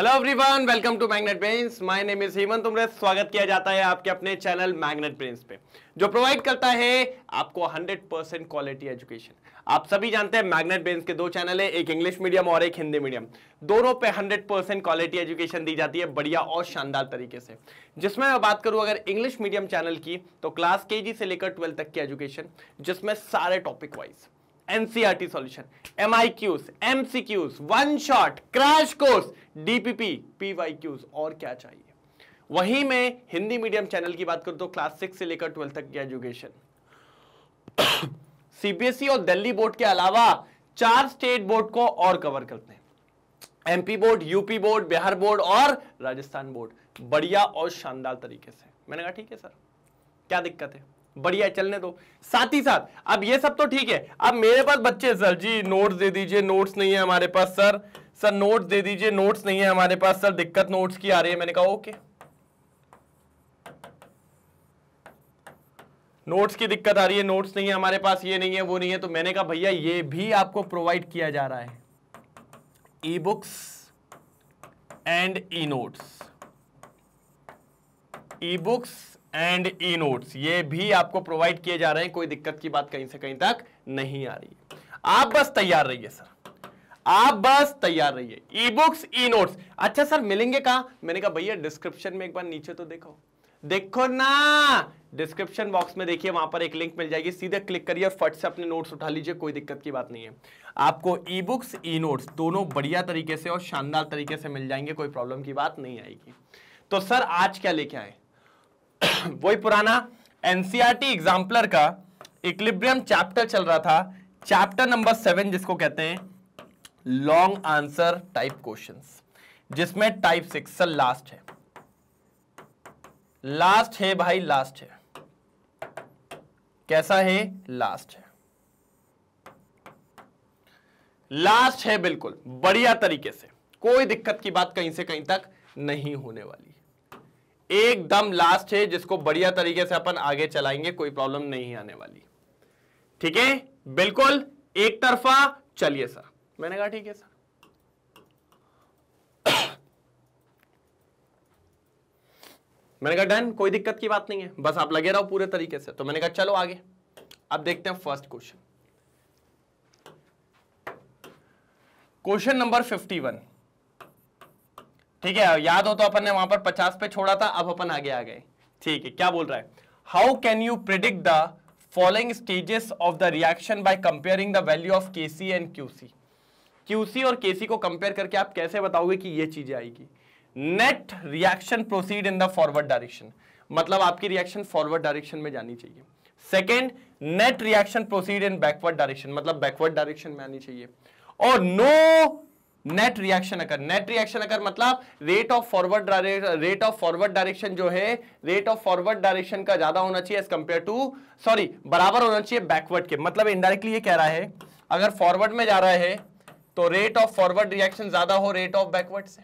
Hello everyone welcome to magnet prince my name is Hemant तुमरे स्वागत किया जाता है आपके अपने चैनल मैग्नेट प्रिंस पे जो प्रोवाइड करता है आपको 100 परसेंट क्वालिटी एजुकेशन आप सभी जानते हैं मैग्नेट ब्रेन्स के दो चैनल है एक इंग्लिश मीडियम और एक हिंदी मीडियम दोनों पे 100 परसेंट क्वालिटी एजुकेशन दी जाती है बढ़िया और शानदार तरीके से जिसमें मैं बात करूं अगर इंग्लिश मीडियम चैनल की तो क्लास के से लेकर ट्वेल्थ तक की एजुकेशन जिसमें सारे topic wise NCERT solution MIQs MCQs one shot crash course DPP PYQs और क्या चाहिए वहीं मैं हिंदी मीडियम चैनल की बात करूं तो क्लास सिक्स से लेकर ट्वेल्थ तक की एजुकेशन सीबीएसई e और दिल्ली बोर्ड के अलावा चार स्टेट बोर्ड को और कवर करते हैं MP board UP board Bihar board और राजस्थान बोर्ड बढ़िया और शानदार तरीके से मैंने कहा ठीक है सर क्या दिक्कत है बढ़िया चलने दो साथ ही साथ अब ये सब तो ठीक है अब मेरे पास बच्चे सर जी नोट्स दे दीजिए नोट्स नहीं है हमारे पास सर सर नोट्स दे दीजिए नोट्स नहीं है हमारे पास सर दिक्कत नोट्स की आ रही है मैंने कहा ओके नोट्स की दिक्कत आ रही है नोट्स नहीं है हमारे पास ये नहीं है वो नहीं है तो मैंने कहा भैया ये भी आपको प्रोवाइड किया जा रहा है e books and e notes e books and e notes ये भी आपको प्रोवाइड किए जा रहे हैं कोई दिक्कत की बात कहीं से कहीं तक नहीं आ रही है आप बस तैयार रहिए सर आप बस तैयार रहिए ई बुक्स ई नोट्स अच्छा सर मिलेंगे कहा मैंने कहा भैया डिस्क्रिप्शन में एक बार नीचे तो देखो देखो ना डिस्क्रिप्शन बॉक्स में देखिए वहां पर एक लिंक मिल जाएगी सीधे क्लिक करिए और फट से अपने नोट्स उठा लीजिए कोई दिक्कत की बात नहीं है आपको ई बुक्स ई नोट्स दोनों बढ़िया तरीके से और शानदार तरीके से मिल जाएंगे कोई प्रॉब्लम की बात नहीं आएगी तो सर आज क्या लेके आए वही पुराना एनसीआरटी एग्जाम्पलर e का इक्लिब्रियम चैप्टर चल रहा था चैप्टर नंबर सेवन जिसको कहते हैं लॉन्ग आंसर टाइप क्वेश्चंस जिसमें टाइप सिक्स सर लास्ट है लास्ट है भाई लास्ट है कैसा है लास्ट है लास्ट है बिल्कुल बढ़िया तरीके से कोई दिक्कत की बात कहीं से कहीं तक नहीं होने वाली एकदम लास्ट है जिसको बढ़िया तरीके से अपन आगे चलाएंगे कोई प्रॉब्लम नहीं आने वाली ठीक है बिल्कुल एक तरफा चलिए सर मैंने कहा ठीक है सर मैंने कहा डन कोई दिक्कत की बात नहीं है बस आप लगे रहो पूरे तरीके से तो मैंने कहा चलो आगे अब देखते हैं first question question number fifty one ठीक है याद हो तो अपन ने वहां पर पचास पे छोड़ा था अब अपन आगे आ गए ठीक है क्या बोल रहा है how can you predict the following stages of the reaction by comparing the value of K C and Q C और केसी को कंपेयर करके आप कैसे बताओगे कि ये चीजें आएगी net reaction proceed in the forward direction मतलब आपकी रिएक्शन फॉरवर्ड डायरेक्शन में जानी चाहिए second net reaction proceed in backward direction मतलब बैकवर्ड डायरेक्शन में आनी चाहिए और no net reaction occur net reaction occur मतलब rate of forward rate of forward direction जो है रेट ऑफ फॉरवर्ड डायरेक्शन का ज्यादा होना चाहिए एज कंपेयर टू सॉरी बराबर होना चाहिए बैकवर्ड के मतलब इनडायरेक्टली ये कह रहा है अगर फॉरवर्ड में जा रहा है तो रेट ऑफ फॉरवर्ड रिएक्शन ज्यादा हो रेट ऑफ बैकवर्ड से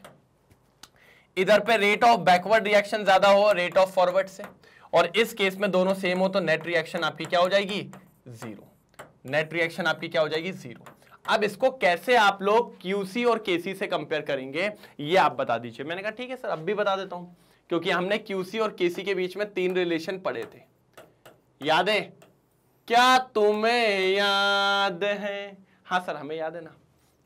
इधर पे रेट ऑफ बैकवर्ड रिएक्शन ज्यादा हो रेट ऑफ फॉरवर्ड से और इस केस में दोनों सेम हो तो नेट रिएक्शन आपकी क्या हो जाएगी जीरो नेट रिएक्शन आपकी क्या हो जाएगी जीरो अब इसको कैसे आप लोग क्यूसी और केसी से कंपेयर करेंगे ये आप बता दीजिए मैंने कहा ठीक है सर अब भी बता देता हूं क्योंकि हमने क्यूसी और केसी के बीच में तीन रिलेशन पढ़े थे याद है क्या तुम्हें याद है हाँ सर हमें याद है ना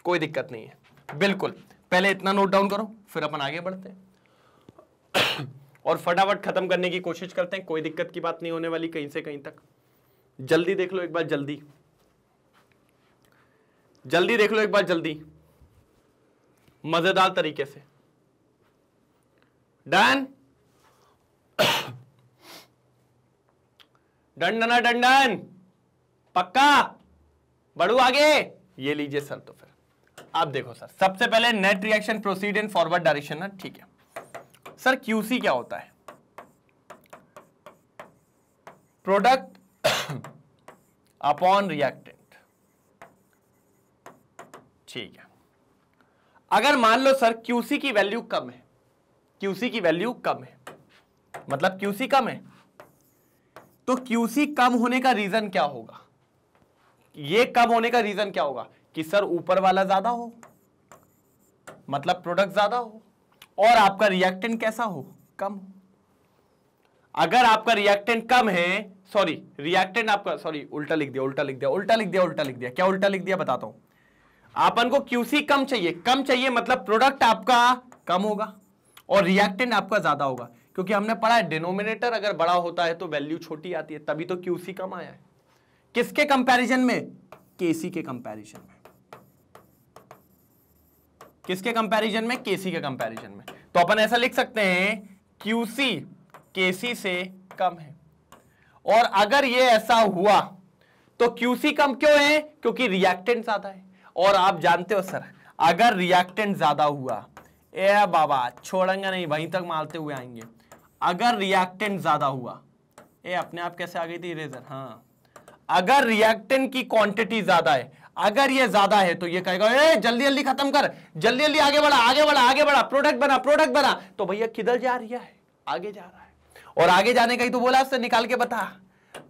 कोई दिक्कत नहीं है बिल्कुल पहले इतना नोट डाउन करो फिर अपन आगे बढ़ते हैं और फटाफट खत्म करने की कोशिश करते हैं कोई दिक्कत की बात नहीं होने वाली कहीं से कहीं तक जल्दी देख लो एक बार जल्दी जल्दी देख लो एक बार जल्दी मजेदार तरीके से डन डंडना डंडन पक्का बढ़ू आगे ये लीजिए सर तो फिर आप देखो सर सबसे पहले net reaction proceed in forward direction ना ठीक है सर क्यूसी क्या होता है प्रोडक्ट अपॉन रिएक्टेड ठीक है अगर मान लो सर क्यूसी की वैल्यू कम है क्यूसी की वैल्यू कम है मतलब क्यूसी कम है तो क्यूसी कम होने का रीजन क्या होगा ये कम होने का रीजन क्या होगा कि सर ऊपर वाला ज्यादा हो मतलब प्रोडक्ट ज्यादा हो और आपका रिएक्टेंट कैसा हो कम हो अगर आपका रिएक्टेंट कम है सॉरी रिएक्टेंट आपका सॉरी उल्टा लिख दिया उल्टा लिख दिया उल्टा लिख दिया उल्टा लिख दिया क्या उल्टा लिख दिया बताता हूं अपन को क्यूसी कम चाहिए कम चाहिए मतलब प्रोडक्ट आपका कम होगा और रिएक्टेंट आपका ज्यादा होगा क्योंकि हमने पढ़ा है डिनोमिनेटर अगर बड़ा होता है तो वैल्यू छोटी आती है तभी तो क्यूसी कम आया है किसके कंपैरिजन में केसी के कंपैरिजन में किसके कंपैरिजन में केसी के कंपैरिजन में तो अपन ऐसा लिख सकते हैं क्यूसी केसी से कम है और अगर ये ऐसा हुआ तो क्यूसी कम क्यों है क्योंकि रिएक्टेंट ज्यादा है और आप जानते हो सर अगर रिएक्टेंट ज़्यादा हुआ ए बाबा छोड़ेंगे नहीं वहीं तक मालते हुए आएंगे अगर रिएक्टेंट ज़्यादा हुआ ए अपने आप कैसे आ गई थी इरेजर हाँ अगर रिएक्टेंट की क्वांटिटी ज़्यादा है अगर ये ज्यादा है तो ये कहेगा ए जल्दी जल्दी खत्म कर जल्दी जल्दी आगे बढ़ा आगे बढ़ा आगे बढ़ा प्रोडक्ट बना प्रोडक्ट बना तो भैया किधर जा रहा है आगे जा रहा है और आगे जाने का ही तो बोला उससे निकाल के बता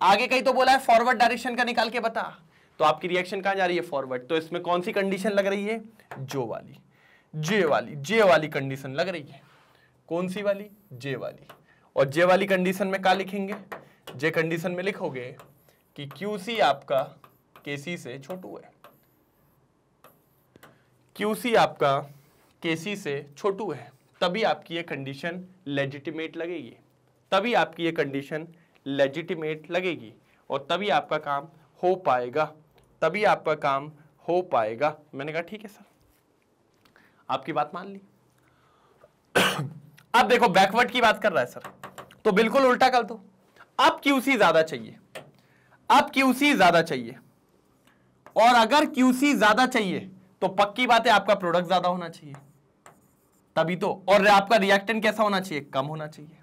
आगे कहीं तो बोला है फॉरवर्ड डायरेक्शन का निकाल के बता तो आपकी रिएक्शन कहां जा रही है फॉरवर्ड तो इसमें कौन सी कंडीशन लग रही है जो वाली जे वाली जे वाली कंडीशन लग रही है कौन सी वाली जे वाली और जे वाली कंडीशन में क्या लिखेंगे जे कंडीशन में लिखोगे कि क्यूसी आपका केसी से छोटू है क्यूसी आपका केसी से छोटू है तभी आपकी ये कंडीशन लेजिटिमेट लगेगी तभी आपकी ये कंडीशन लेजिटिमेट लगेगी और तभी आपका काम हो पाएगा तभी आपका काम हो पाएगा मैंने कहा ठीक है सर आपकी बात मान ली अब देखो बैकवर्ड की बात कर रहा है सर तो बिल्कुल उल्टा कर दो अब क्यूसी ज्यादा चाहिए अब क्यूसी ज्यादा चाहिए और अगर क्यूसी ज्यादा चाहिए तो पक्की बात है आपका प्रोडक्ट ज्यादा होना चाहिए तभी तो और आपका रिएक्टेंट कैसा होना चाहिए कम होना चाहिए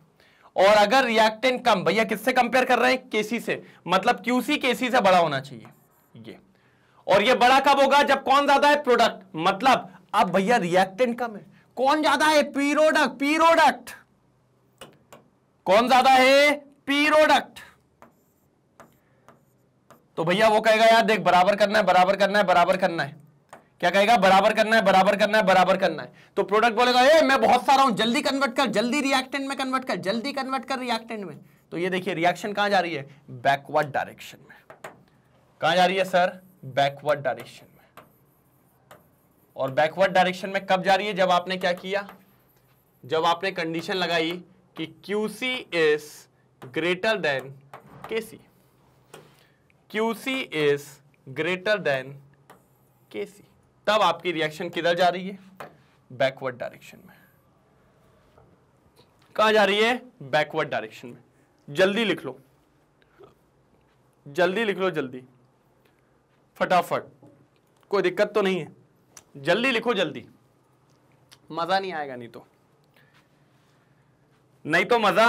और अगर रिएक्टेंट कम भैया किससे कंपेयर कर रहे हैं केसी से मतलब क्यूसी केसी से बड़ा होना चाहिए ये और ये बड़ा कब होगा जब कौन ज्यादा है प्रोडक्ट मतलब अब भैया रिएक्टेंट कम है कौन ज्यादा है पीरोडक्ट पीरोडक्ट कौन ज्यादा है पीरोडक्ट तो भैया वो कहेगा यार देख बराबर करना है बराबर करना है बराबर करना है क्या कहेगा बराबर करना है बराबर करना है बराबर करना है तो प्रोडक्ट बोलेगा ए मैं बहुत सारा हूं जल्दी कन्वर्ट कर जल्दी रिएक्टेंट में कन्वर्ट कर जल्दी कन्वर्ट कर रिएक्टेंट में तो ये देखिए रिएक्शन कहां जा रही है बैकवर्ड डायरेक्शन में कहां जा रही है सर बैकवर्ड डायरेक्शन में और बैकवर्ड डायरेक्शन में कब जा रही है जब आपने क्या किया जब आपने कंडीशन लगाई कि QC is greater than KC QC is greater than KC तब आपकी रिएक्शन किधर जा रही है बैकवर्ड डायरेक्शन में कहा जा रही है बैकवर्ड डायरेक्शन में जल्दी लिख लो जल्दी लिख लो जल्दी फटाफट कोई दिक्कत तो नहीं है जल्दी लिखो जल्दी मज़ा नहीं आएगा नहीं तो नहीं तो मज़ा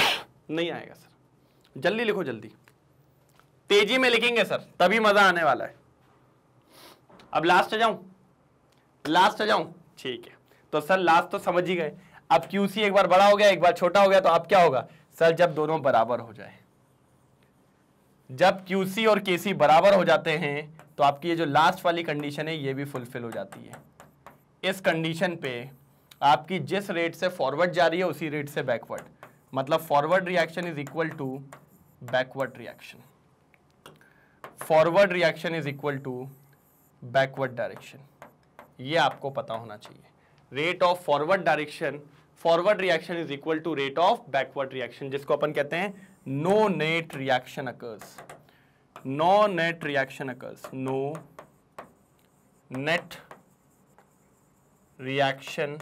नहीं आएगा सर जल्दी लिखो जल्दी तेजी में लिखेंगे सर तभी मज़ा आने वाला है अब लास्ट आ जाऊं लास्ट आ जाऊं ठीक है तो सर लास्ट तो समझ ही गए अब क्यूसी एक बार बड़ा हो गया एक बार छोटा हो गया तो अब क्या होगा सर जब दोनों बराबर हो जाए जब QC और KC बराबर हो जाते हैं तो आपकी ये जो लास्ट वाली कंडीशन है ये भी फुलफिल हो जाती है इस कंडीशन पे आपकी जिस रेट से फॉरवर्ड जा रही है उसी रेट से बैकवर्ड मतलब forward reaction is equal to backward reaction forward reaction is equal to backward direction ये आपको पता होना चाहिए rate of forward direction forward reaction is equal to rate of backward reaction जिसको अपन कहते हैं no net reaction occurs no net reaction occurs no net reaction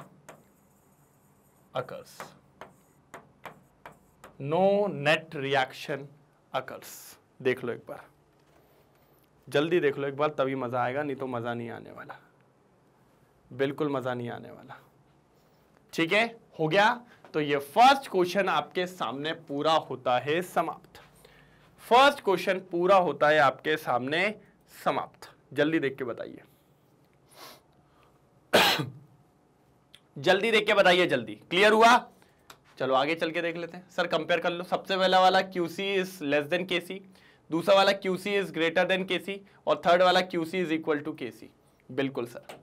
occurs no net reaction occurs देख लो एक बार जल्दी देख लो एक बार तभी मज़ा आएगा नहीं तो मज़ा नहीं आने वाला बिल्कुल मज़ा नहीं आने वाला ठीक है हो गया तो ये फर्स्ट क्वेश्चन आपके सामने पूरा होता है समाप्त फर्स्ट क्वेश्चन पूरा होता है आपके सामने समाप्त जल्दी देख के बताइए जल्दी देख के बताइए जल्दी क्लियर हुआ चलो आगे चल के देख लेते हैं सर कंपेयर कर लो सबसे पहला वाला QC C is less than K दूसरा वाला QC C is greater than K और थर्ड वाला QC C is equal to K बिल्कुल सर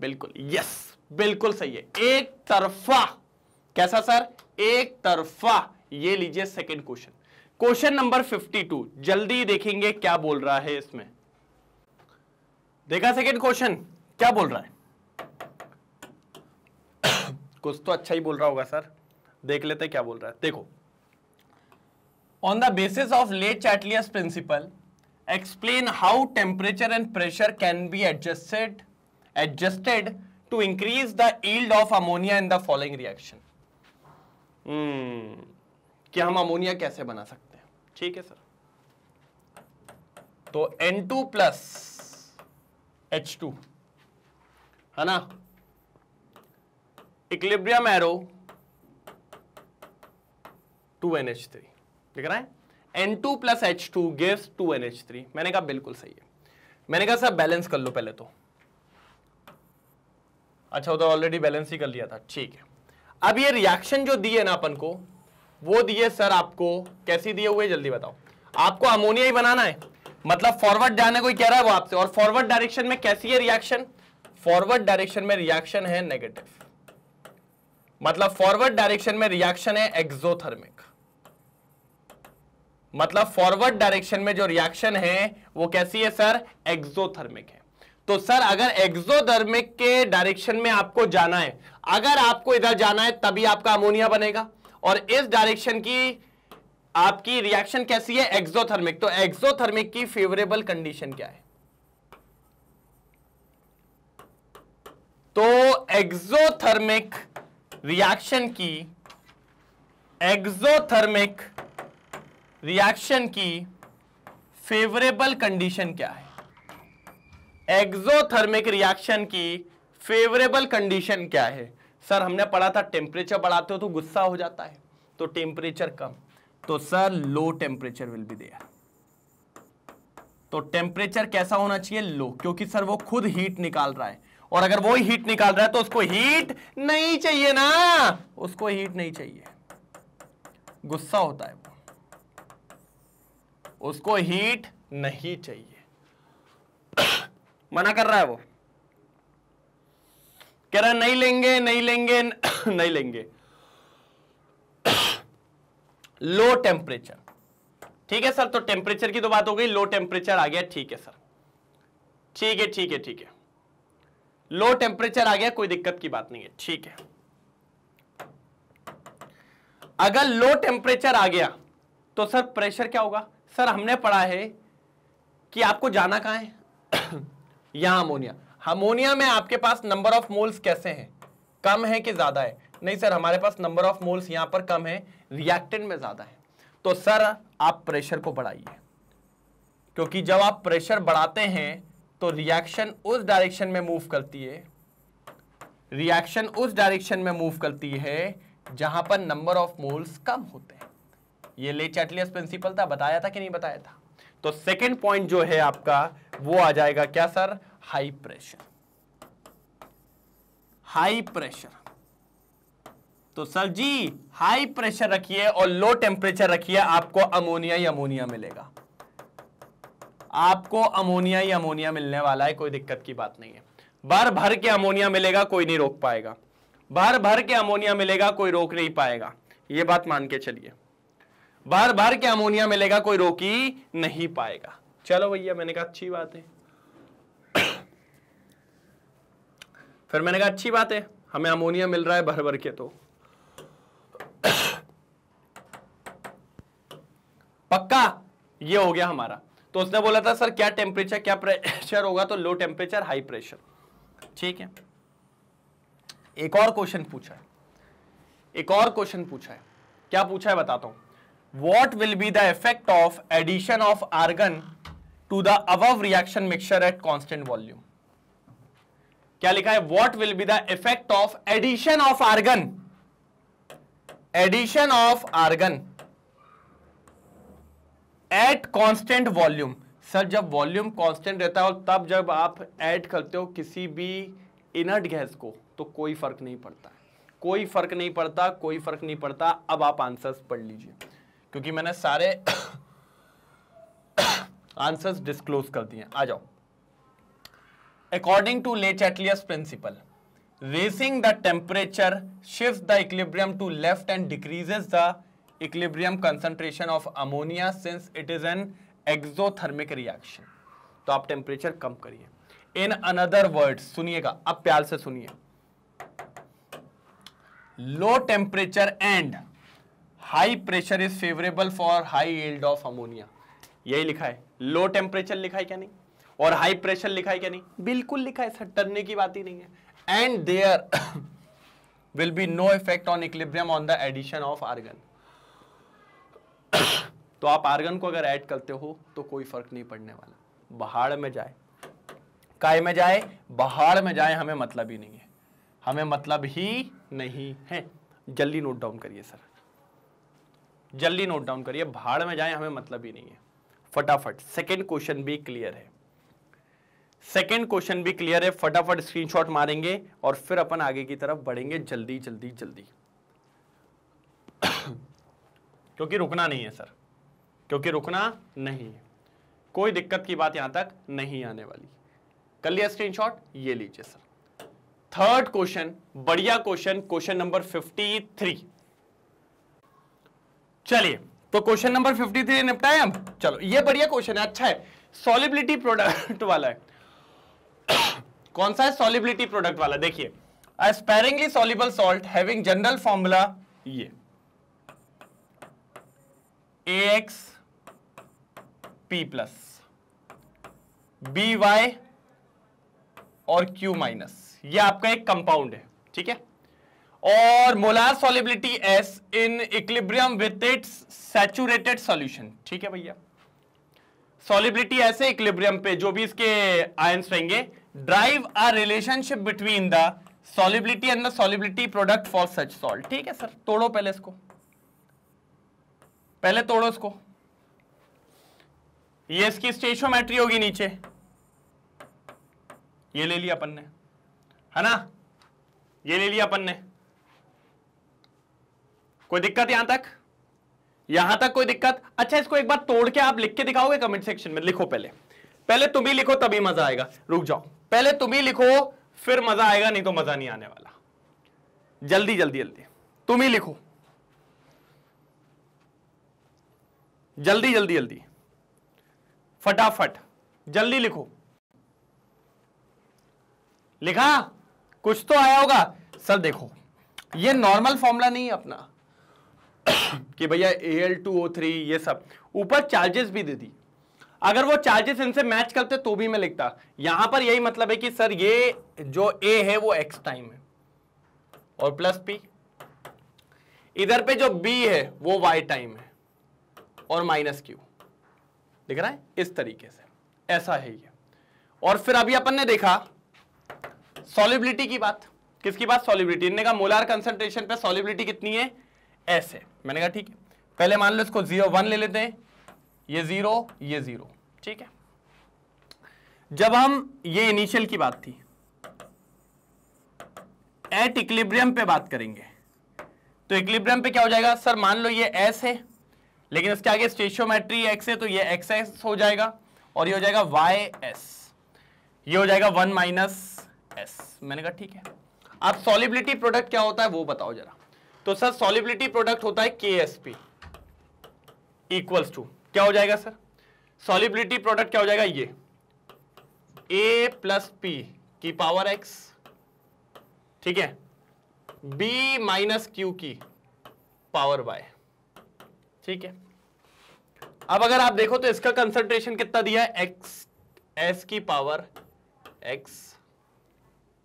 बिल्कुल यस बिल्कुल सही है एक तरफा कैसा सर एक तरफा ये लीजिए सेकंड क्वेश्चन क्वेश्चन नंबर 52 जल्दी देखेंगे क्या बोल रहा है इसमें देखा सेकंड क्वेश्चन क्या बोल रहा है कुछ तो अच्छा ही बोल रहा होगा सर देख लेते क्या बोल रहा है देखो on the basis of le Chatelier principle explain how temperature and pressure can be adjusted adjusted to increase the yield of ammonia in the following reaction hmm. कि हम अमोनिया कैसे बना सकते हैं ठीक है सर तो N two plus H two है ना equilibrium arrow two N H three दिख रहा है N two plus H two gives two N H three मैंने कहा बिल्कुल सही है मैंने कहा सर बैलेंस कर लो पहले तो अच्छा वो तो ऑलरेडी बैलेंस ही कर लिया था ठीक है अब ये रिएक्शन जो दिए ना अपन को वो दिए सर आपको कैसी दिए हुए जल्दी बताओ आपको अमोनिया ही बनाना है मतलब फॉरवर्ड जाने कोई कह रहा है वो आपसे और फॉरवर्ड डायरेक्शन में कैसी है रिएक्शन फॉरवर्ड डायरेक्शन में रिएक्शन है नेगेटिव मतलब फॉरवर्ड डायरेक्शन में रिएक्शन है एक्सोथर्मिक मतलब फॉरवर्ड डायरेक्शन में जो रिएक्शन है वो कैसी है सर एक्सोथर्मिक है तो सर अगर एक्सोदर्मिक के डायरेक्शन में आपको जाना है अगर आपको इधर जाना है तभी आपका अमोनिया बनेगा और इस डायरेक्शन की आपकी रिएक्शन कैसी है एक्सोथर्मिक तो एक्सोथर्मिक की फेवरेबल कंडीशन क्या है तो एक्सोथर्मिक रिएक्शन की एक्सोथर्मिक रिएक्शन की फेवरेबल कंडीशन क्या है एक्सोथर्मिक रिएक्शन की फेवरेबल कंडीशन क्या है सर हमने पढ़ा था टेम्परेचर बढ़ाते हो तो गुस्सा हो जाता है तो टेम्परेचर कम तो sir low temperature will be there तो टेम्परेचर कैसा होना चाहिए लो क्योंकि सर वो खुद हीट निकाल रहा है और अगर वो हीट निकाल रहा है तो उसको हीट नहीं चाहिए ना उसको हीट नहीं चाहिए गुस्सा होता है वो उसको हीट नहीं चाहिए मना कर रहा है वो कह रहा नहीं लेंगे नहीं लेंगे नहीं लेंगे लो टेम्परेचर ठीक है सर तो टेम्परेचर की तो बात हो गई लो टेम्परेचर आ गया ठीक है सर ठीक है ठीक है ठीक है लो टेम्परेचर आ गया कोई दिक्कत की बात नहीं है ठीक है अगर लो टेम्परेचर आ गया तो सर प्रेशर क्या होगा सर हमने पढ़ा है कि आपको जाना कहां है या अमोनिया अमोनिया में आपके पास नंबर ऑफ मोल्स कैसे हैं कम है कि ज्यादा है नहीं सर हमारे पास नंबर ऑफ मोल्स यहां पर कम है रिएक्टेंट में ज्यादा है तो सर आप प्रेशर को बढ़ाइए क्योंकि जब आप प्रेशर बढ़ाते हैं तो रिएक्शन उस डायरेक्शन में मूव करती है रिएक्शन उस डायरेक्शन में मूव करती है जहां पर नंबर ऑफ मोल्स कम होते हैं ये ले चैटलियस प्रिंसिपल था बताया था कि नहीं बताया था तो सेकंड पॉइंट जो है आपका वो आ जाएगा क्या sir high pressure high pressure तो सर जी हाई प्रेशर रखिए और लो टेम्परेचर रखिए आपको अमोनिया ही अमोनिया मिलेगा आपको अमोनिया ही अमोनिया मिलने वाला है कोई दिक्कत की बात नहीं है भर भर के अमोनिया मिलेगा कोई नहीं रोक पाएगा भर भर के अमोनिया मिलेगा कोई रोक नहीं पाएगा यह बात मान के चलिए भर भर के अमोनिया मिलेगा कोई रोकी नहीं पाएगा चलो भैया मैंने कहा अच्छी बात है फिर मैंने कहा अच्छी बात है हमें अमोनिया मिल रहा है भर भर के तो पक्का ये हो गया हमारा तो उसने बोला था सर क्या टेम्परेचर क्या प्रेशर होगा तो लो टेम्परेचर हाई प्रेशर ठीक है एक और क्वेश्चन पूछा है एक और क्वेश्चन पूछा है क्या पूछा है बताता हूं what will be the effect of addition of argon to the above reaction mixture at constant volume क्या लिखा है what will be the effect of addition of argon addition of argon at constant volume sir जब volume constant रहता है और तब जब आप ऐड करते हो किसी भी इनर्ट गैस को तो कोई फर्क नहीं पड़ता कोई फर्क नहीं पड़ता कोई फर्क नहीं पड़ता अब आप आंसर्स पढ़ लीजिए क्योंकि मैंने सारे आंसर्स डिस्क्लोज कर दिए आ जाओ according to le Chatelier principle raising the temperature shift the equilibrium to left and decreases the equilibrium concentration of ammonia since it is an exothermic reaction तो आप टेम्परेचर कम करिए इन अनदर वर्ड सुनिएगा अब प्यार से सुनिए low temperature and high pressure is favourable for high yield of ammonia यही लिखा है लो टेम्परेचर लिखा है क्या नहीं और हाई प्रेशर लिखा है क्या नहीं बिल्कुल लिखा है सर टरने की बात ही नहीं है and there will be no effect on equilibrium on the addition of argon तो आप आर्गन को अगर ऐड करते हो तो कोई फर्क नहीं पड़ने वाला बहाड़ में जाए काय में जाए बहाड़ में जाए हमें मतलब ही नहीं है हमें मतलब ही नहीं है जल्दी नोट डाउन करिए सर जल्दी नोट डाउन करिए भाड़ में जाए हमें मतलब ही नहीं है फटाफट सेकेंड क्वेश्चन भी क्लियर है सेकेंड क्वेश्चन भी क्लियर है फटाफट स्क्रीनशॉट मारेंगे और फिर अपन आगे की तरफ बढ़ेंगे जल्दी जल्दी जल्दी क्योंकि रुकना नहीं है सर क्योंकि रुकना नहीं है कोई दिक्कत की बात यहां तक नहीं आने वाली कर लिया स्क्रीन ये लीजिए सर थर्ड क्वेश्चन बढ़िया question question number fifty three चलिए तो क्वेश्चन नंबर 53 निपटाए हम चलो ये बढ़िया क्वेश्चन है अच्छा है सॉलिबिलिटी प्रोडक्ट वाला है कौन सा है सॉलिबिलिटी प्रोडक्ट वाला देखिए sparingly soluble salt having general formula ये A X P plus B Y और क्यू माइनस ये आपका एक कंपाउंड है ठीक है और molar solubility S in equilibrium with its saturated solution ठीक है भैया सॉलिबिलिटी ऐसे इक्लिब्रियम पे जो भी इसके आयंस रहेंगे derive a relationship between the solubility and the solubility product for such salt ठीक है सर तोड़ो पहले इसको पहले तोड़ो इसको ये इसकी स्टेशोमेट्री होगी नीचे ये ले लिया अपन ने है ना ये ले लिया अपन ने कोई दिक्कत यहां तक यहां तक कोई दिक्कत अच्छा इसको एक बार तोड़ के आप लिख के दिखाओगे कमेंट सेक्शन में लिखो पहले पहले तुम ही लिखो तभी मजा आएगा रुक जाओ पहले तुम ही लिखो फिर मजा आएगा नहीं तो मजा नहीं आने वाला जल्दी जल्दी जल्दी तुम ही लिखो जल्दी जल्दी जल्दी फटाफट जल्दी लिखो लिखा कुछ तो आया होगा सर देखो ये नॉर्मल फॉर्मूला नहीं है अपना कि भैया A L two O three ये सब ऊपर चार्जेस भी दे दी अगर वो चार्जेस इनसे मैच करते तो भी मैं लिखता यहां पर यही मतलब है कि सर ये जो ए है वो एक्स टाइम है और प्लस पी इधर पे जो बी है वो वाई टाइम है और माइनस क्यू दिख रहा है इस तरीके से ऐसा है ये और फिर अभी अपन ने देखा सॉलिबिलिटी की बात किसकी बात सॉलिबिलिटी इनने का मोलार कंसेंट्रेशन पे सॉलिबिलिटी कितनी है ऐसे मैंने कहा ठीक है पहले मान लो इसको जीरो वन ले लेते हैं ये जीरो ये जीरो ठीक है जब हम ये इनिशियल की बात थी एट इक्लिब्रियम पे बात करेंगे तो इक्लिब्रियम पे क्या हो जाएगा सर मान लो ये एस है लेकिन इसके आगे स्टेशोमेट्री एक्स है तो ये एक्स एस हो जाएगा और ये हो जाएगा वाई एस ये हो जाएगा वन माइनस एस मैंने कहा ठीक है अब सॉलिबिलिटी प्रोडक्ट क्या होता है वो बताओ जरा तो सर सॉलिबिलिटी प्रोडक्ट होता है के एस पी इक्वल्स टू क्या हो जाएगा सर सॉलिबिलिटी प्रोडक्ट क्या हो जाएगा ये ए प्लस पी की पावर एक्स ठीक है बी माइनस क्यू की पावर वाई ठीक है अब अगर आप देखो तो इसका कंसंट्रेशन कितना दिया है एक्स एस की पावर एक्स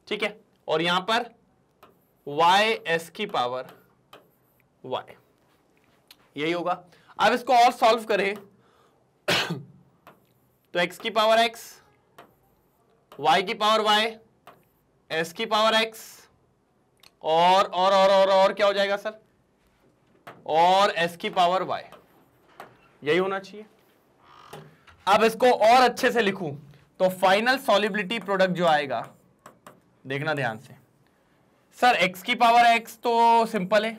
ठीक है और यहां पर वाई एस की पावर वाई यही होगा अब इसको और सॉल्व करें तो एक्स की पावर एक्स वाई की पावर वाई एस की पावर एक्स और और और और और क्या हो जाएगा सर और एस की पावर वाई यही होना चाहिए अब इसको और अच्छे से लिखूं तो फाइनल सॉलिबिलिटी प्रोडक्ट जो आएगा देखना ध्यान से सर एक्स की पावर एक्स तो सिंपल है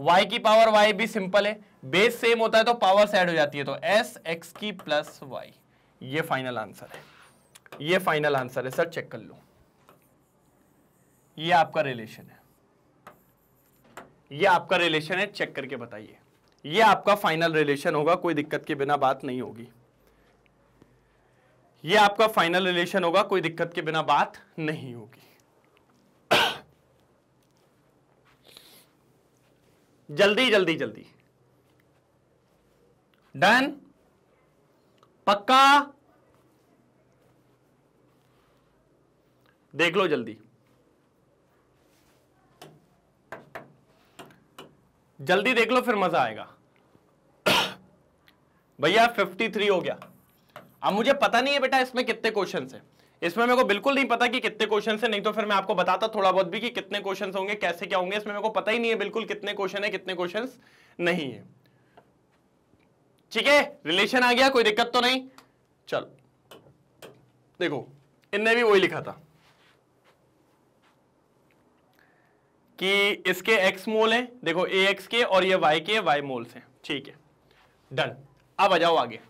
y की पावर y भी सिंपल है बेस सेम होता है तो पावर ऐड हो जाती है तो एस एक्स की प्लस वाई ये फाइनल आंसर है ये फाइनल आंसर है सर चेक कर लो ये आपका रिलेशन है ये आपका रिलेशन है चेक करके बताइए ये आपका फाइनल रिलेशन होगा कोई दिक्कत के बिना बात नहीं होगी ये आपका फाइनल रिलेशन होगा कोई दिक्कत के बिना बात नहीं होगी जल्दी जल्दी जल्दी डन पक्का देख लो जल्दी जल्दी देख लो फिर मजा आएगा भैया 53 हो गया अब मुझे पता नहीं है बेटा इसमें कितने क्वेश्चन है इसमें मेरे को बिल्कुल नहीं पता कि कितने क्वेश्चन है नहीं तो फिर मैं आपको बताता थोड़ा बहुत भी कि कितने क्वेश्चन होंगे कैसे क्या होंगे इसमें मेरे को पता ही नहीं है बिल्कुल कितने क्वेश्चन है कितने क्वेश्चन नहीं है ठीक है रिलेशन आ गया कोई दिक्कत तो नहीं चलो देखो इनने भी वही लिखा था कि इसके एक्स मोल है देखो ए एक्स के और ये वाई के वाई मोल्स हैं ठीक है डन अब आ जाओ आगे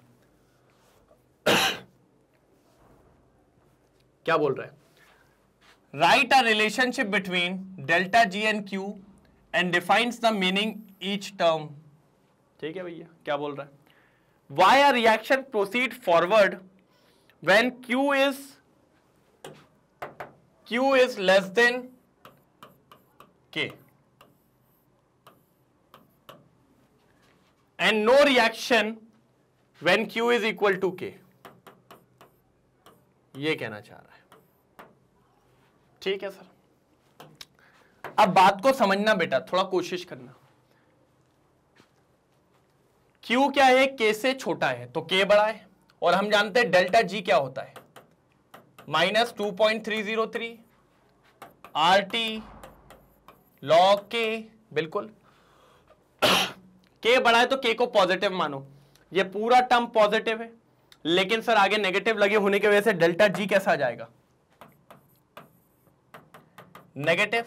क्या बोल रहा है write a relationship between delta G and Q and defines the meaning each term ठीक है भैया क्या बोल रहा है why are reaction proceed forward when Q is q is less than k and no reaction when q is equal to k ये कहना चाह रहा है ठीक है सर अब बात को समझना बेटा थोड़ा कोशिश करना Q क्या है K से छोटा है तो K बड़ा है और हम जानते हैं डेल्टा G क्या होता है minus two point three zero three R T log K बिल्कुल के बड़ा है तो के को पॉजिटिव मानो ये पूरा टर्म पॉजिटिव है लेकिन सर आगे नेगेटिव लगे होने की वजह से डेल्टा जी कैसा आ जाएगा नेगेटिव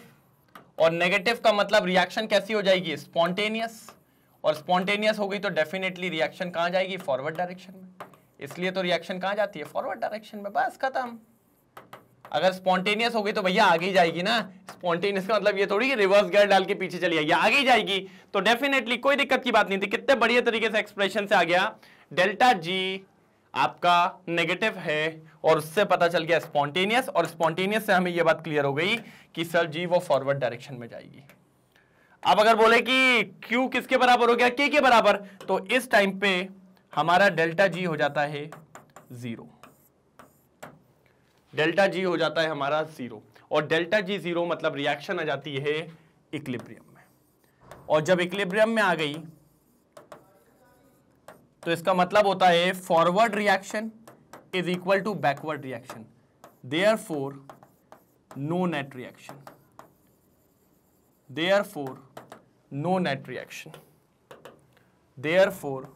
और नेगेटिव का मतलब रिएक्शन कैसी हो जाएगी स्पॉन्टेनियस और स्पॉन्टेनियस हो गई तो डेफिनेटली रिएक्शन कहां जाएगी फॉरवर्ड डायरेक्शन में इसलिए तो रिएक्शन कहां जाती है फॉरवर्ड डायरेक्शन में बस खत्म अगर स्पॉन्टेनियस हो गई तो भैया आगे जाएगी ना स्पॉन्टेनियस का मतलब ये थोड़ी कि रिवर्स गियर डाल के पीछे चली आएगी आगे जाएगी तो डेफिनेटली कोई दिक्कत की बात नहीं थी कितने बढ़िया तरीके से एक्सप्रेशन से आ गया डेल्टा जी आपका नेगेटिव है और उससे पता चल गया स्पॉन्टेनियस और स्पॉन्टेनियस से हमें यह बात क्लियर हो गई कि सर जी वो फॉरवर्ड डायरेक्शन में जाएगी अब अगर बोले कि Q किसके बराबर हो गया K के बराबर तो इस टाइम पे हमारा डेल्टा जी हो जाता है जीरो डेल्टा जी हो जाता है हमारा जीरो और डेल्टा जी जीरो मतलब रिएक्शन आ जाती है इक्लिब्रियम में और जब इक्लिब्रियम में आ गई तो इसका मतलब होता है forward reaction is equal to backward reaction therefore no net reaction therefore no net reaction therefore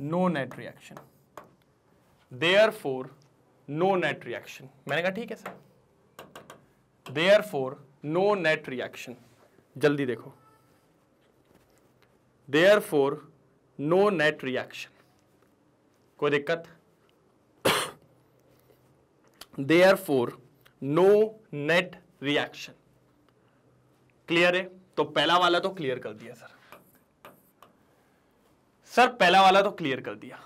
no net reaction therefore no net reaction मैंने कहा ठीक है sir therefore no net reaction जल्दी देखो therefore no net reaction कोई दिक्कत therefore no net reaction clear है तो पहला वाला तो क्लियर कर दिया सर सर पहला वाला तो क्लियर कर दिया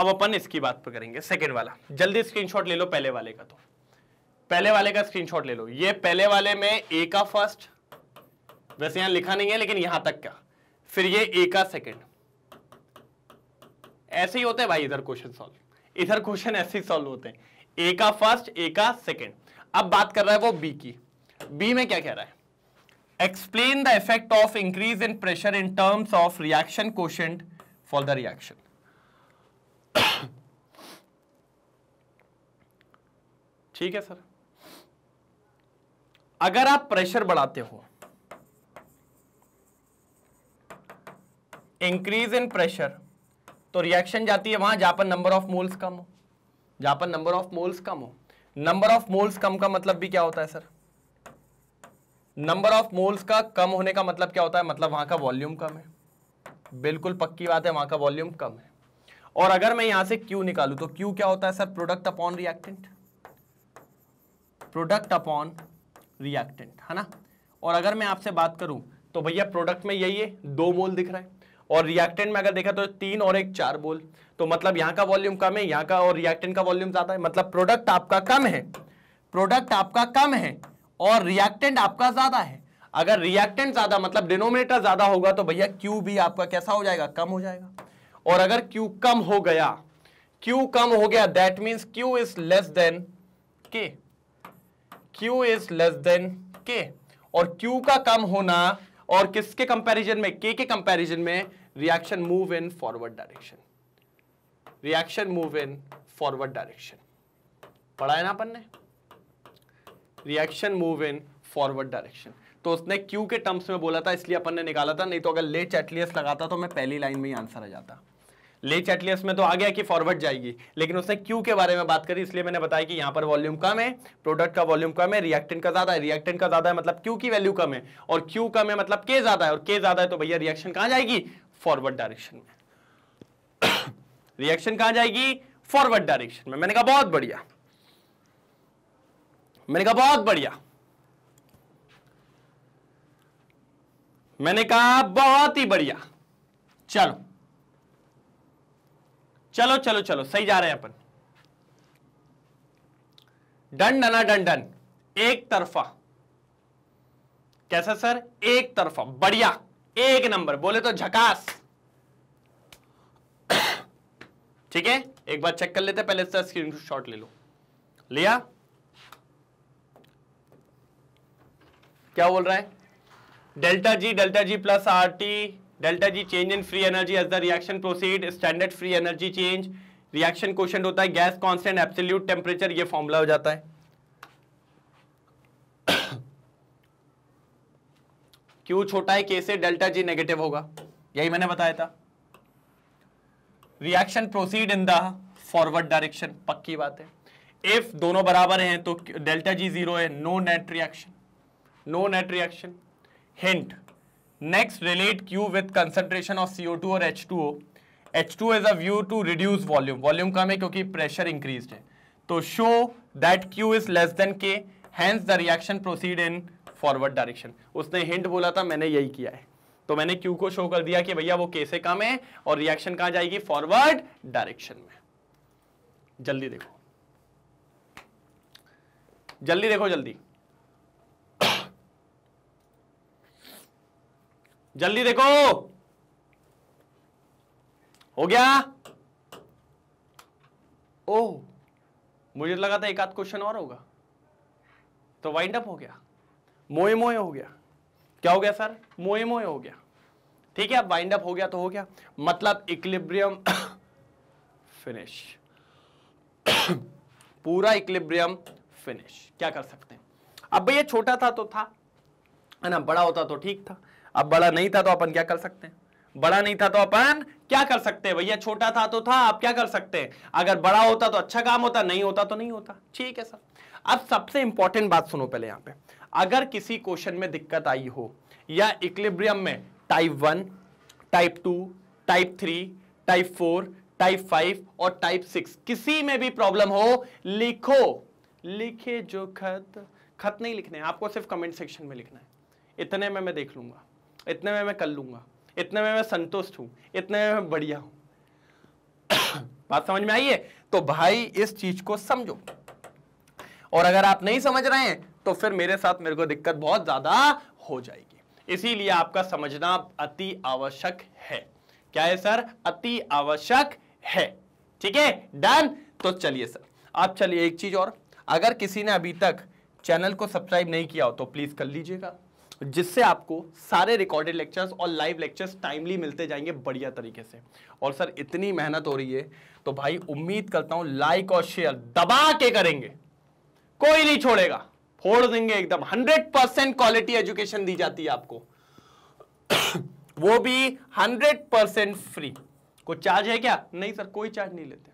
अब अपन इसकी बात पर करेंगे सेकंड वाला जल्दी स्क्रीनशॉट ले लो पहले वाले का तो पहले वाले का स्क्रीनशॉट ले लो ये पहले वाले में ए का फर्स्ट वैसे यहां लिखा नहीं है लेकिन यहां तक का फिर ये ए का सेकंड ऐसे ही होते हैं भाई इधर क्वेश्चन सॉल्व इधर क्वेश्चन ऐसे ही सॉल्व होते हैं ए का फर्स्ट ए का सेकेंड अब बात कर रहा है वो बी की बी में क्या कह रहा है explain the effect of increase in pressure in terms of reaction question for the reaction ठीक है सर अगर आप प्रेशर बढ़ाते हो इंक्रीज इन प्रेशर तो रिएक्शन जाती है वहां जहां पर नंबर ऑफ मोल्स कम हो जहां पर नंबर ऑफ मोल्स कम हो नंबर ऑफ मोल्स कम का मतलब भी क्या होता है सर नंबर ऑफ मोल्स का कम होने का मतलब क्या होता है मतलब वहां का वॉल्यूम कम है बिल्कुल पक्की बात है वहां का वॉल्यूम कम है और अगर मैं यहां से क्यू निकालू तो क्यू क्या होता है sir product upon reactant product upon reactant है ना और अगर मैं आपसे बात करूं तो भैया प्रोडक्ट में यही है दो मोल दिख रहा है और रिएक्टेंट में अगर देखा तो तीन और एक चार बोल तो मतलब यहां का वॉल्यूम कम है यहां का और रिएक्टेंट का वॉल्यूम ज्यादा है मतलब प्रोडक्ट आपका कम है प्रोडक्ट आपका कम है और रिएक्टेंट आपका ज्यादा है अगर रिएक्टेंट ज्यादा मतलब डिनोमिनेटर ज्यादा होगा तो भैया क्यू भी आपका कैसा हो जाएगा कम हो जाएगा और अगर क्यू कम हो गया क्यू कम हो गया that means Q is less than K Q is less than K और क्यू का कम होना और किसके कंपैरिजन में के के कंपैरिजन में reaction move in forward direction reaction move in forward direction पढ़ा है ना अपन ने reaction move in forward direction तो उसने क्यू के टर्म्स में बोला था इसलिए अपन ने निकाला था नहीं तो अगर ले चैटलियस लगाता तो मैं पहली लाइन में ही आंसर आ जाता ले चैटलियस में तो आ गया कि फॉरवर्ड जाएगी लेकिन उसने क्यू के बारे में बात करी इसलिए मैंने बताया कि यहां पर वॉल्यूम कम है प्रोडक्ट का वॉल्यूम कम है रिएक्टेंट का ज्यादा है रिएक्टेंट का ज्यादा है मतलब क्यू की वैल्यू कम है और क्यू कम है मतलब के ज्यादा है और के ज्यादा है तो भैया रिएक्शन कहां जाएगी फॉरवर्ड डायरेक्शन में रिएक्शन कहां जाएगी फॉरवर्ड डायरेक्शन में मैंने कहा बहुत बढ़िया मैंने कहा बहुत बढ़िया मैंने कहा बहुत ही बढ़िया चलो चलो चलो चलो सही जा रहे हैं अपन डन डना डन डन एक तरफा कैसा सर एक तरफा बढ़िया एक नंबर बोले तो झकास ठीक है एक बार चेक कर लेते पहले इसका स्क्रीन शॉट ले लो लिया क्या बोल रहा है delta G delta G plus R T delta G change in free energy as the reaction proceed standard free energy change reaction question होता है गैस कांस्टेंट एब्सोल्यूट टेम्परेचर ये फॉर्मूला हो जाता है क्यू छोटा है के से डेल्टा जी नेगेटिव होगा यही मैंने बताया था reaction proceed in the forward direction पक्की बात है इफ दोनों बराबर हैं तो डेल्टा जी जीरो है no net reaction no net reaction hint next relate Q with concentration of CO two और H two O H two is a view to reduce volume volume कम है क्योंकि pressure increase है तो show that Q is less than K hence the reaction proceed in forward direction उसने hint बोला था मैंने यही किया है तो मैंने क्यू को शो कर दिया कि भैया वो कैसे कम है और रिएक्शन कहां जाएगी फॉरवर्ड डायरेक्शन में जल्दी देखो जल्दी देखो जल्दी जल्दी देखो हो गया ओ मुझे लगा था एक आध क्वेश्चन और होगा तो वाइंड अप हो गया मोए मोए हो गया क्या हो गया सर मोए मोए हो गया ठीक है अब वाइंड अप हो गया तो हो गया मतलब इक्लिब्रियम फिनिश पूरा इक्लिब्रियम फिनिश क्या कर सकते हैं अब भैया छोटा था तो था है ना बड़ा होता तो ठीक था अब बड़ा नहीं था तो अपन क्या कर सकते हैं बड़ा नहीं था तो अपन क्या कर सकते हैं भैया छोटा था तो था आप क्या कर सकते हैं अगर बड़ा होता तो अच्छा काम होता नहीं होता तो नहीं होता ठीक है सर अब सबसे इंपॉर्टेंट बात सुनो पहले यहां पे अगर किसी क्वेश्चन में दिक्कत आई हो या इक्लिब्रियम में type one type two type three type four type five और टाइप सिक्स किसी में भी प्रॉब्लम हो लिखो लिखे जो खत खत नहीं लिखने आपको सिर्फ कमेंट सेक्शन में लिखना है इतने में मैं देख लूंगा इतने में मैं कर लूंगा इतने में मैं संतुष्ट हूं इतने में मैं बढ़िया हूं बात समझ में आई है तो भाई इस चीज को समझो और अगर आप नहीं समझ रहे हैं तो फिर मेरे साथ मेरे को दिक्कत बहुत ज्यादा हो जाएगी इसीलिए आपका समझना अति आवश्यक है क्या है सर अति आवश्यक है ठीक है डन तो चलिए सर आप चलिए एक चीज और अगर किसी ने अभी तक चैनल को सब्सक्राइब नहीं किया हो तो प्लीज कर लीजिएगा जिससे आपको सारे रिकॉर्डेड लेक्चर्स और लाइव लेक्चर्स टाइमली मिलते जाएंगे बढ़िया तरीके से और सर इतनी मेहनत हो रही है तो भाई उम्मीद करता हूं लाइक और शेयर दबा के करेंगे कोई नहीं छोड़ेगा फोड़ देंगे एकदम हंड्रेड परसेंट क्वालिटी एजुकेशन दी जाती है आपको वो भी हंड्रेड परसेंट फ्री कोई चार्ज है क्या नहीं सर कोई चार्ज नहीं लेते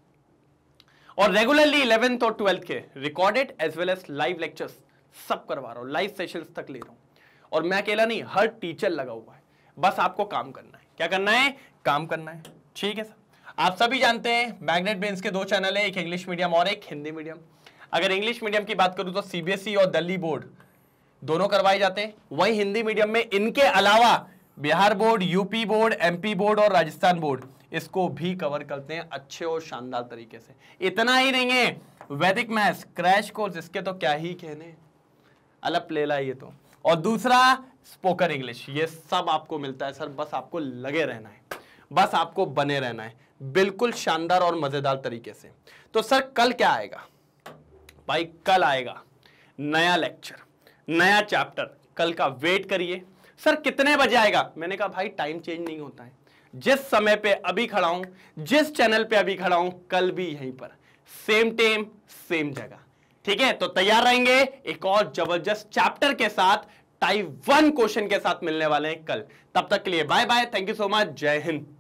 और रेगुलरली इलेवेंथ और ट्वेल्थ के recorded as well as live lectures सब करवा रहा हूँ लाइव सेशन तक ले रहा हूँ और मैं अकेला नहीं हर टीचर लगा हुआ है बस आपको काम करना है क्या करना है काम करना है ठीक है सर आप सभी जानते हैं मैग्नेट बेंस के दो चैनल है एक इंग्लिश मीडियम और एक हिंदी मीडियम अगर इंग्लिश मीडियम की बात करूं तो सीबीएसई e और दिल्ली बोर्ड दोनों करवाए जाते हैं वहीं हिंदी मीडियम में इनके अलावा Bihar board UP board MP board और राजस्थान बोर्ड इसको भी कवर करते हैं अच्छे और शानदार तरीके से इतना ही नहीं है वैदिक मैथ्स क्रैश कोर्स इसके तो क्या ही कहने अलप लेला ये तो और दूसरा स्पोकन इंग्लिश ये सब आपको मिलता है सर बस आपको लगे रहना है बस आपको बने रहना है बिल्कुल शानदार और मजेदार तरीके से तो सर कल क्या आएगा भाई कल आएगा नया लेक्चर नया चैप्टर कल का वेट करिए सर कितने बजे आएगा मैंने कहा भाई टाइम चेंज नहीं होता है जिस समय पे अभी खड़ा हूं जिस चैनल पे अभी खड़ा हूं कल भी यहीं पर सेम टेम सेम जगह ठीक है तो तैयार रहेंगे एक और जबरदस्त चैप्टर के साथ टाइप वन क्वेश्चन के साथ मिलने वाले हैं कल तब तक के लिए bye bye thank you so much जय हिंद